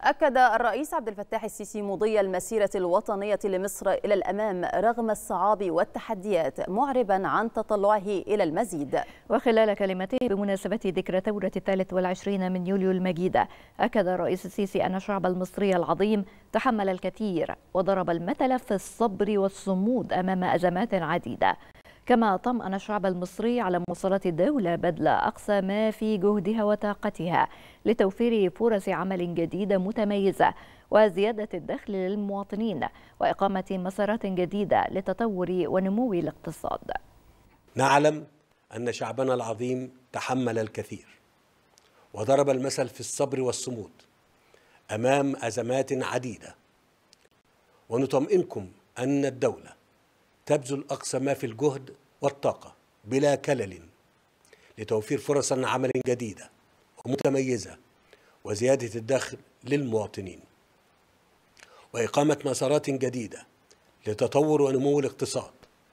أكد الرئيس عبد الفتاح السيسي مضي المسيرة الوطنية لمصر إلى الأمام رغم الصعاب والتحديات معربا عن تطلعه إلى المزيد وخلال كلمته بمناسبة ذكرى ثورة الثالث والعشرين من يوليو المجيدة أكد الرئيس السيسي أن الشعب المصري العظيم تحمل الكثير وضرب المثل في الصبر والصمود أمام أزمات عديدة كما طمأن الشعب المصري على مواصلة الدولة بذل أقصى ما في جهدها وطاقتها لتوفير فرص عمل جديدة متميزة وزيادة الدخل للمواطنين وإقامة مسارات جديدة لتطور ونمو الاقتصاد نعلم أن شعبنا العظيم تحمل الكثير وضرب المثل في الصبر والصمود أمام أزمات عديدة ونطمئنكم أن الدولة تبذل أقصى ما في الجهد والطاقة بلا كلل لتوفير فرص عمل جديدة ومتميزة وزيادة الدخل للمواطنين وإقامة مسارات جديدة لتطور ونمو الاقتصاد